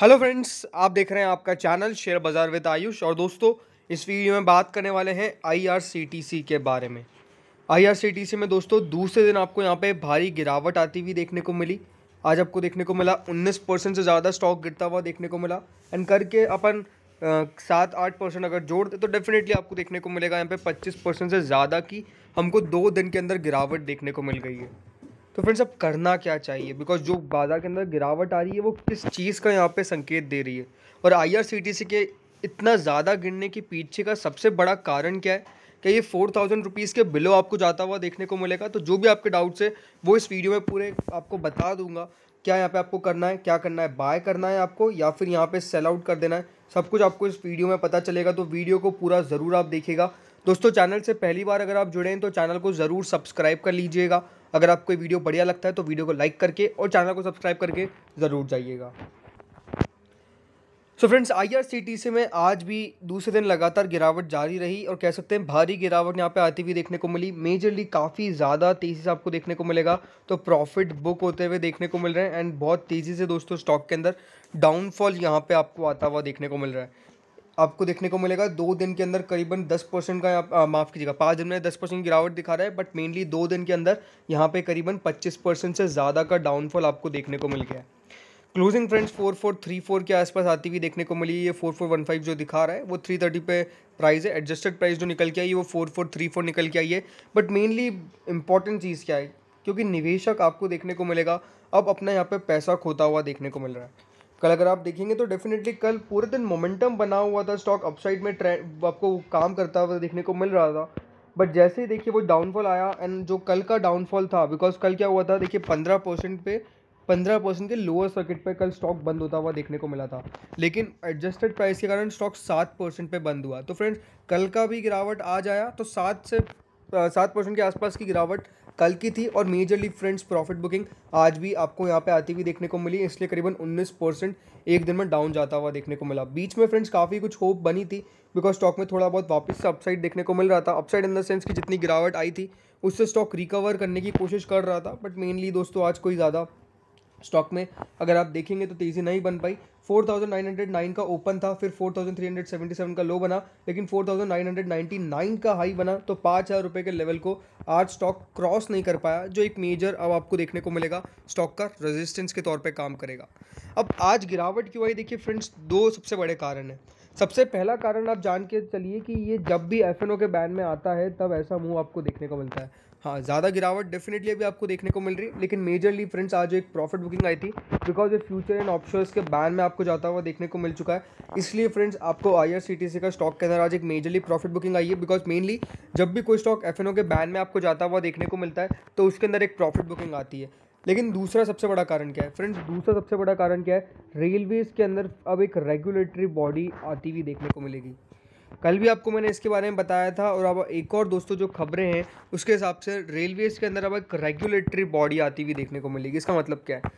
hello friends आप देख रहे हैं आपका चैनल शेयर बाज़ार विद आयुष और दोस्तों इस वीडियो में बात करने वाले हैं आईआरसीटीसी के बारे में आईआरसीटीसी में दोस्तों दूसरे दिन आपको यहाँ पे भारी गिरावट आती हुई देखने को मिली आज आपको देखने को मिला 19 परसेंट से ज़्यादा स्टॉक गिरता हुआ देखने को मिला एंड करके अपन सात आठ परसेंट अगर जोड़ते तो डेफिनेटली आपको देखने को मिलेगा यहाँ पे पच्चीस परसेंट से ज़्यादा की हमको दो दिन के अंदर गिरावट देखने को मिल गई है तो फ्रेंड्स अब करना क्या चाहिए बिकॉज जो बाज़ार के अंदर गिरावट आ रही है वो किस चीज़ का यहाँ पे संकेत दे रही है और आईआरसीटीसी के इतना ज़्यादा गिरने के पीछे का सबसे बड़ा कारण क्या है क्या ये फोर थाउजेंड रुपीज़ के बिलो आपको जाता हुआ देखने को मिलेगा तो जो भी आपके डाउट्स है वो इस वीडियो में पूरे आपको बता दूंगा क्या यहाँ पे आपको करना है क्या करना है बाय करना है आपको या फिर यहाँ पे सेल आउट कर देना है सब कुछ आपको इस वीडियो में पता चलेगा तो वीडियो को पूरा ज़रूर आप देखेगा दोस्तों चैनल से पहली बार अगर आप जुड़े हैं तो चैनल को ज़रूर सब्सक्राइब कर लीजिएगा अगर आपको ये वीडियो बढ़िया लगता है तो वीडियो को लाइक करके और चैनल को सब्सक्राइब करके ज़रूर जाइएगा सो फ्रेंड्स आईआरसीटीसी में आज भी दूसरे दिन लगातार गिरावट जारी रही और कह सकते हैं भारी गिरावट यहाँ पे आती हुई देखने को मिली मेजरली काफ़ी ज़्यादा तेज़ी से आपको देखने को मिलेगा तो प्रॉफिट बुक होते हुए देखने को मिल रहे हैं एंड बहुत तेज़ी से दोस्तों स्टॉक के अंदर डाउनफॉल यहाँ पे आपको आता हुआ देखने को मिल रहा है आपको देखने को मिलेगा दो दिन के अंदर करीबन दस परसेंट का माफ़ कीजिएगा पाँच दिन में दस परसेंट गिरावट दिखा रहा है बट मेनली दो दिन के अंदर यहाँ पे करीबन पच्चीस परसेंट से ज़्यादा का डाउनफॉल आपको देखने को मिल गया है closing friends four four three four के आसपास आती हुई देखने को मिली ये फोर फोर वन फाइव जो दिखा रहा है वो थ्री थर्टी पे प्राइस है एडजस्टेड प्राइस जो निकल के आई है वो फोर फोर थ्री फोर निकल के आई है बट मेनली इंपॉर्टेंट चीज़ क्या है क्योंकि निवेशक आपको देखने को मिलेगा अब अपना यहाँ पे पैसा खोता हुआ देखने को मिल रहा है कल अगर आप देखेंगे तो डेफिनेटली कल पूरे दिन मोमेंटम बना हुआ था स्टॉक अपसाइड में ट्रेंड आपको काम करता हुआ देखने को मिल रहा था बट जैसे ही देखिए वो डाउनफॉल आया एंड जो कल का डाउनफॉल था बिकॉज कल क्या हुआ था देखिए पंद्रह परसेंट पे पंद्रह परसेंट के लोअर सर्किट पे कल स्टॉक बंद होता हुआ देखने को मिला था लेकिन एडजस्टेड प्राइस के कारण स्टॉक सात परसेंट पे बंद हुआ तो फ्रेंड्स कल का भी गिरावट आज आया तो सात से सात परसेंट के आसपास की गिरावट कल की थी और मेजरली फ्रेंड्स प्रॉफिट बुकिंग आज भी आपको यहाँ पे आती हुई देखने को मिली इसलिए करीबन 19 परसेंट एक दिन में डाउन जाता हुआ देखने को मिला बीच में फ्रेंड्स काफ़ी कुछ होप बनी थी बिकॉज स्टॉक में थोड़ा बहुत वापस से अपसाइड देखने को मिल रहा था अपसाइड इन द सेंस की जितनी गिरावट आई थी उससे स्टॉक रिकवर करने की कोशिश कर रहा था बट मेनली दोस्तों आज कोई ज़्यादा स्टॉक में अगर आप देखेंगे तो तेज़ी नहीं बन पाई 4909 का ओपन था फिर 4377 का लो बना लेकिन 4999 का हाई बना तो पाँच हज़ार रुपये के लेवल को आज स्टॉक क्रॉस नहीं कर पाया जो एक मेजर अब आपको देखने को मिलेगा स्टॉक का रेजिस्टेंस के तौर पे काम करेगा अब आज गिरावट की वही देखिए फ्रेंड्स दो सबसे बड़े कारण हैं सबसे पहला कारण आप जान के चलिए कि ये जब भी एफ के बैन में आता है तब ऐसा मूव आपको देखने को मिलता है हाँ ज़्यादा गिरावट डेफिनेटली अभी आपको देखने को मिल रही है लेकिन मेजरली फ्रेंड्स आज एक प्रॉफिट बुकिंग आई थी बिकॉज ये फ्यूचर एंड ऑप्शंस के बैन में आपको जाता हुआ देखने को मिल चुका है इसलिए फ्रेंड्स आपको आईआरसीटीसी का स्टॉक के अंदर आज एक मेजरली प्रॉफिट बुकिंग आई है बिकॉज मेनली जब भी कोई स्टॉक एफ के बैन में आपको जाता हुआ देखने को मिलता है तो उसके अंदर एक प्रॉफिट बुकिंग आती है लेकिन दूसरा सबसे बड़ा कारण क्या है फ्रेंड्स दूसरा सबसे बड़ा कारण क्या है रेलवेज़ के अंदर अब एक रेगुलेटरी बॉडी आती हुई देखने को मिलेगी कल भी आपको मैंने इसके बारे में बताया था और अब एक और दोस्तों जो खबरें हैं उसके हिसाब से रेलवेज़ के अंदर अब एक रेगुलेटरी बॉडी आती हुई देखने को मिलेगी इसका मतलब क्या है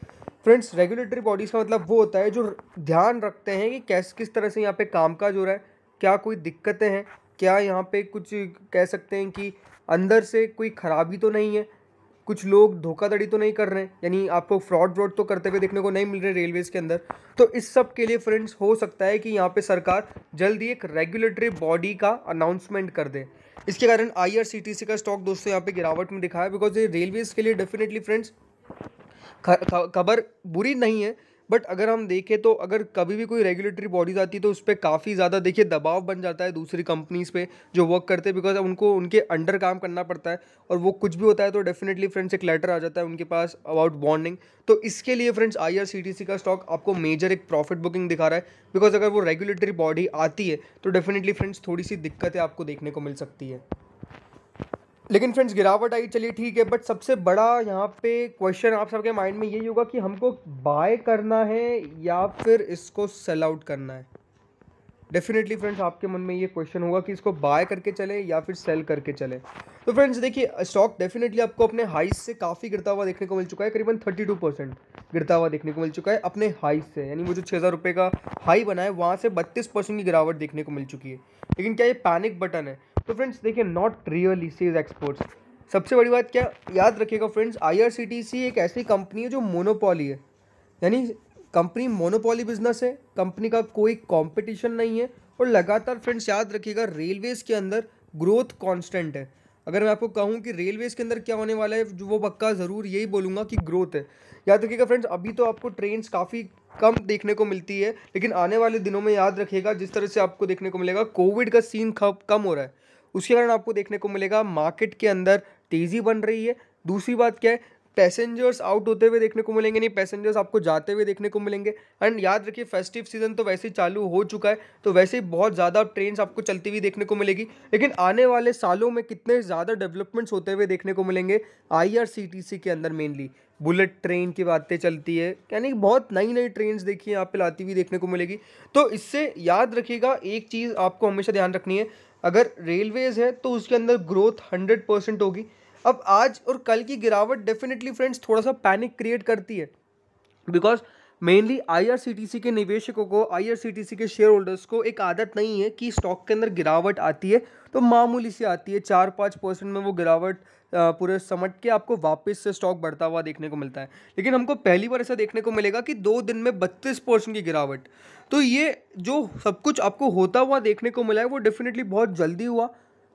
फ्रेंड्स रेगुलेटरी बॉडीज़ का मतलब वो होता है जो ध्यान रखते हैं कि कैस किस तरह से यहाँ पे कामकाज हो रहा है क्या कोई दिक्कतें हैं क्या यहाँ पे कुछ कह सकते हैं कि अंदर से कोई ख़राबी तो नहीं है कुछ लोग धोखाधड़ी तो नहीं कर रहे हैं यानी आपको फ्रॉड व्रॉड तो करते हुए देखने को नहीं मिल रहे रेलवेज़ के अंदर तो इस सब के लिए फ्रेंड्स हो सकता है कि यहाँ पे सरकार जल्द ही एक रेगुलेटरी बॉडी का अनाउंसमेंट कर दे इसके कारण आई का स्टॉक दोस्तों यहाँ पे गिरावट में दिखा है बिकॉज ये रेलवेज़ के लिए डेफिनेटली फ्रेंड्स खबर बुरी नहीं है बट अगर हम देखें तो अगर कभी भी कोई रेगुलेटरी बॉडीज़ आती है तो उस पर काफ़ी ज़्यादा देखिए दबाव बन जाता है दूसरी कंपनीज़ पे जो वर्क करते हैं बिकॉज उनको उनके अंडर काम करना पड़ता है और वो कुछ भी होता है तो डेफिनेटली फ्रेंड्स एक लेटर आ जाता है उनके पास अबाउट बॉन्डिंग तो इसके लिए फ्रेंड्स आई का स्टॉक आपको मेजर एक प्रॉफिट बुकिंग दिखा रहा है बिकॉज अगर वो रेगुलेटरी बॉडी आती है तो डेफिनेटली फ्रेंड्स थोड़ी सी दिक्कतें आपको देखने को मिल सकती है लेकिन फ्रेंड्स गिरावट आई चलिए ठीक है बट सबसे बड़ा यहाँ पे क्वेश्चन आप सबके माइंड में यही होगा कि हमको बाय करना है या फिर इसको सेल आउट करना है डेफिनेटली फ्रेंड्स आपके मन में ये क्वेश्चन होगा कि इसको बाय करके चले या फिर सेल करके चले तो फ्रेंड्स देखिए स्टॉक डेफिनेटली आपको अपने हाई से काफ़ी गिरता हुआ देखने को मिल चुका है करीबन थर्टी टू परसेंट गिरता हुआ देखने को मिल चुका है अपने हाई से यानी वो जो छः हज़ार रुपये का हाई बना है वहाँ से बत्तीस परसेंट की गिरावट देखने को मिल चुकी है लेकिन क्या ये पैनिक बटन है तो फ्रेंड्स देखिए नॉट रियली सीज एक्सपोर्ट्स सबसे बड़ी बात क्या याद रखिएगा फ्रेंड्स आईआरसीटीसी एक ऐसी कंपनी है जो मोनोपॉली है यानी कंपनी मोनोपॉली बिजनेस है कंपनी का कोई कंपटीशन नहीं है और लगातार फ्रेंड्स याद रखिएगा रेलवेज़ के अंदर ग्रोथ कांस्टेंट है अगर मैं आपको कहूँ कि रेलवेज़ के अंदर क्या होने वाला है जो वो पक्का ज़रूर यही बोलूँगा कि ग्रोथ है याद रखिएगा फ्रेंड्स अभी तो आपको ट्रेन काफ़ी कम देखने को मिलती है लेकिन आने वाले दिनों में याद रखिएगा जिस तरह से आपको देखने को मिलेगा कोविड का सीन कम हो रहा है उसके कारण आपको देखने को मिलेगा मार्केट के अंदर तेज़ी बन रही है दूसरी बात क्या है पैसेंजर्स आउट होते हुए देखने को मिलेंगे नहीं पैसेंजर्स आपको जाते हुए देखने को मिलेंगे एंड याद रखिए फेस्टिव सीजन तो वैसे ही चालू हो चुका है तो वैसे ही बहुत ज़्यादा ट्रेन आपको चलती हुई देखने को मिलेगी लेकिन आने वाले सालों में कितने ज़्यादा डेवलपमेंट्स होते हुए देखने को मिलेंगे आई के अंदर मेनली बुलेट ट्रेन की बातें चलती है यानी बहुत नई नई ट्रेन देखिए यहाँ पे लाती हुई देखने को मिलेगी तो इससे याद रखिएगा एक चीज़ आपको हमेशा ध्यान रखनी है अगर रेलवेज़ है तो उसके अंदर ग्रोथ हंड्रेड परसेंट होगी अब आज और कल की गिरावट डेफिनेटली फ्रेंड्स थोड़ा सा पैनिक क्रिएट करती है बिकॉज मेनली आईआरसीटीसी के निवेशकों को आईआरसीटीसी के शेयर होल्डर्स को एक आदत नहीं है कि स्टॉक के अंदर गिरावट आती है तो मामूली सी आती है चार पाँच परसेंट में वो गिरावट पूरे समट के आपको वापस से स्टॉक बढ़ता हुआ देखने को मिलता है लेकिन हमको पहली बार ऐसा देखने को मिलेगा कि दो दिन में बत्तीस परसेंट की गिरावट तो ये जो सब कुछ आपको होता हुआ देखने को मिला है वो डेफिनेटली बहुत जल्दी हुआ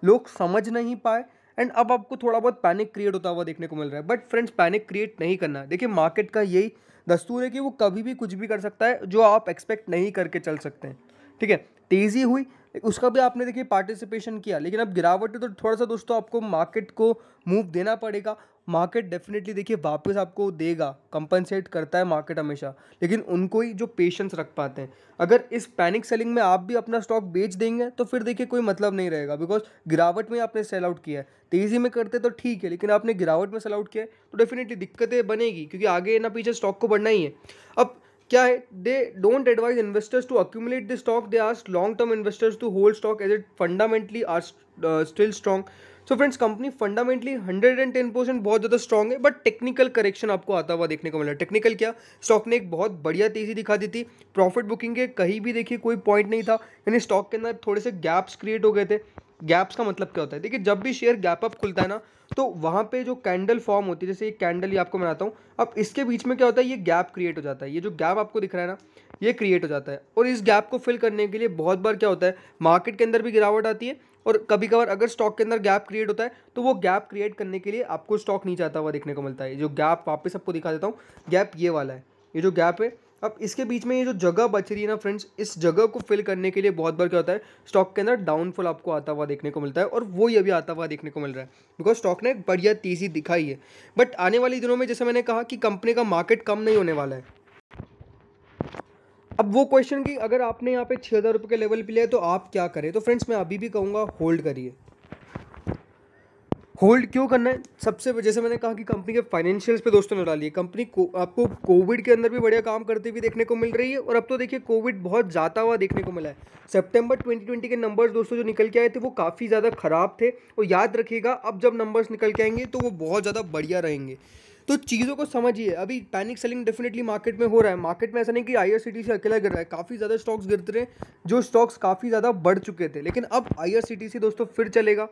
लोग समझ नहीं पाए एंड अब आपको थोड़ा बहुत पैनिक क्रिएट होता हुआ देखने को मिल रहा है बट फ्रेंड्स पैनिक क्रिएट नहीं करना देखिए मार्केट का यही दस्तूर है कि वो कभी भी कुछ भी कर सकता है जो आप एक्सपेक्ट नहीं करके चल सकते हैं ठीक है तेज़ी हुई उसका भी आपने देखिए पार्टिसिपेशन किया लेकिन अब गिरावट तो थोड़ा सा दोस्तों आपको मार्केट को मूव देना पड़ेगा मार्केट डेफिनेटली देखिए वापस आपको देगा कंपनसेट करता है मार्केट हमेशा लेकिन उनको ही जो पेशेंस रख पाते हैं अगर इस पैनिक सेलिंग में आप भी अपना स्टॉक बेच देंगे तो फिर देखिए कोई मतलब नहीं रहेगा बिकॉज गिरावट में आपने सेल आउट किया है तेज़ी में करते तो ठीक है लेकिन आपने गिरावट में सेल आउट किया है तो डेफिनेटली दिक्कतें बनेगी क्योंकि आगे ना पीछे स्टॉक को बढ़ना ही है अब क्या है they don't advise investors to accumulate the stock they are long term investors to hold stock as it fundamentally are still strong so friends company fundamentally hundred and ten percent बहुत ज़्यादा strong है but technical correction आपको आता हुआ देखने को मिला technical क्या स्टॉक ने एक बहुत बढ़िया तेज़ी दिखा दी थी प्रॉफिट बुकिंग के कहीं भी देखिए कोई पॉइंट नहीं था यानी स्टॉक के अंदर थोड़े से गैप्स क्रिएट हो गए थे गैप्स का मतलब क्या होता है देखिए जब भी शेयर गैप अप खुलता है ना तो वहाँ पे जो कैंडल फॉर्म होती है जैसे ये कैंडल ये आपको बनाता हूँ अब इसके बीच में क्या होता है ये गैप क्रिएट हो जाता है ये जो गैप आपको दिख रहा है ना ये क्रिएट हो जाता है और इस गैप को फिल करने के लिए बहुत बार क्या होता है मार्केट के अंदर भी गिरावट आती है और कभी कभार अगर स्टॉक के अंदर गैप क्रिएट होता है तो वो गैप क्रिएट करने के लिए आपको स्टॉक नहीं जाता हुआ देखने को मिलता है जो गैप वापस आपको दिखा देता हूँ गैप ये वाला है ये जो गैप है अब इसके बीच में ये जो जगह बच रही है ना फ्रेंड्स इस जगह को फिल करने के लिए बहुत बार क्या होता है स्टॉक के अंदर डाउनफॉल आपको आता हुआ देखने को मिलता है और वो ये अभी आता हुआ देखने को मिल रहा है बिकॉज स्टॉक ने बढ़िया तेज़ी दिखाई है बट आने वाले दिनों में जैसे मैंने कहा कि कंपनी का मार्केट कम नहीं होने वाला है अब वो क्वेश्चन कि अगर आपने यहाँ पे छः हज़ार रुपये के लेवल पर लिया तो आप क्या करें तो फ्रेंड्स मैं अभी भी कहूँगा होल्ड करिए होल्ड क्यों करना है सबसे जैसे मैंने कहा कि कंपनी के फाइनेंशियल्स पे दोस्तों ने डाली है कंपनी को आपको कोविड के अंदर भी बढ़िया काम करती हुई देखने को मिल रही है और अब तो देखिए कोविड बहुत जाता हुआ देखने को मिला है सितंबर 2020 के नंबर्स दोस्तों जो निकल के आए थे वो काफ़ी ज़्यादा ख़राब थे और याद रखिएगा अब जब नंबर्स निकल के आएंगे तो वो बहुत ज़्यादा बढ़िया रहेंगे तो चीज़ों को समझिए अभी पैनिक सेलिंग डेफिनेटली मार्केट में हो रहा है मार्केट में ऐसा नहीं कि आई से अकेला गिर रहा है काफ़ी ज़्यादा स्टॉक्स गिरते रहे जो स्टॉक्स काफ़ी ज़्यादा बढ़ चुके थे लेकिन अब आई दोस्तों फिर चलेगा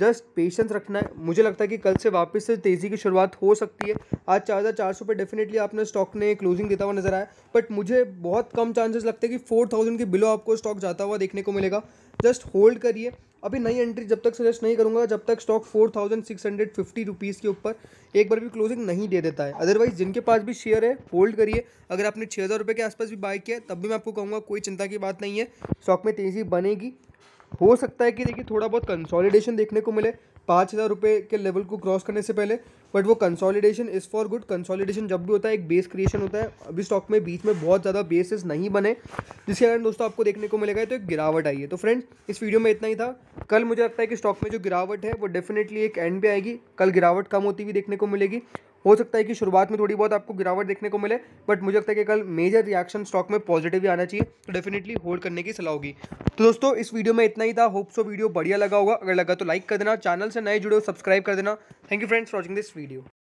जस्ट पेशेंस रखना है मुझे लगता है कि कल से वापस से तेज़ी की शुरुआत हो सकती है आज चार हज़ार चार सौ पर डेफिनेटली आपने स्टॉक ने क्लोजिंग देता हुआ नजर आया बट मुझे बहुत कम चांसेस लगते हैं कि फोर थाउजेंड के बिलो आपको स्टॉक जाता हुआ देखने को मिलेगा जस्ट होल्ड करिए अभी नई एंट्री जब तक सजेस्ट नहीं करूँगा जब तक stock four thousand six hundred fifty rupees के ऊपर एक बार भी क्लोजिंग नहीं दे देता है अदरवाइज जिनके पास भी शेयर है होल्ड करिए अगर आपने छः हज़ार रुपये के आसपास भी बाय किया तब भी मैं आपको कहूँगा कोई चिंता की बात नहीं है स्टॉक में तेज़ी बनेगी हो सकता है कि देखिए थोड़ा बहुत कंसोलिडेशन देखने को मिले पाँच हज़ार रुपये के लेवल को क्रॉस करने से पहले बट वो consolidation is for good consolidation जब भी होता है एक बेस क्रिएशन होता है अभी स्टॉक में बीच में बहुत ज़्यादा बेसेस नहीं बने जिसके कारण दोस्तों आपको देखने को मिलेगा तो एक गिरावट आई है तो फ्रेंड्स इस वीडियो में इतना ही था कल मुझे लगता है कि स्टॉक में जो गिरावट है वो डेफिनेटली एक एंड पे आएगी कल गिरावट कम होती हुई देखने को मिलेगी हो सकता है कि शुरुआत में थोड़ी बहुत आपको गिरावट देखने को मिले बट मुझे लगता है कि कल मेजर रिएक्शन स्टॉक में पॉजिटिव ही आना चाहिए तो डेफिनेटली होल्ड करने की सलाह होगी तो दोस्तों इस वीडियो में इतना ही था होप सो वीडियो बढ़िया लगा होगा अगर लगा तो लाइक कर देना चैनल से नए जुड़े हो सब्सक्राइब कर देना thank you friends watching this video